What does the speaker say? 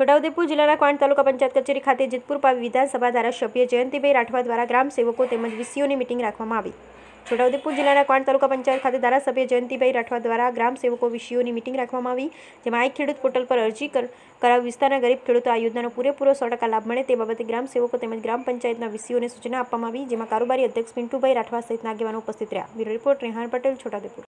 છોટાઉદેપુર જિલ્લાના ક્વાંટ તાલુકા પંચાયત કચેરી ખાતે જેતપુર પાવી વિધાનસભા ધારાસભ્ય જયંતિભાઈ રાઠવા દ્વારા ગ્રામ સેવકો તેમજ વીસીઓની મિટિંગ રાખવામાં આવી છોટાઉદેપુર જિલ્લાના ક્વાંટ તાલુકા પંચાયત ખાતે ધારાસભ્ય જયંતિભાઈ રાઠવા દ્વારા ગ્રામ સેવકો વિષયોની મિટિંગ રાખવામાં આવી જેમાં આઈ ખેડૂત પોર્ટલ પર અરજી કરાવ વિસ્તારના ગરીબ ખેડૂતો આ યોજનાનો પૂરેપૂરો સો લાભ મળે તે બાબતે ગ્રામ સેવકો તેમજ ગ્રામ પંચાયતના વિષયોને સૂચના આપવામાં આવી જેમાં કારોબારી અધ્યક્ષ પિન્ટુભાઈ રાઠવા સહિતના આગેવાનો ઉપસ્થિત રહ્યા બ્યુરો રિપોર્ટ રેહાન પટેલ છોટાઉદેપુર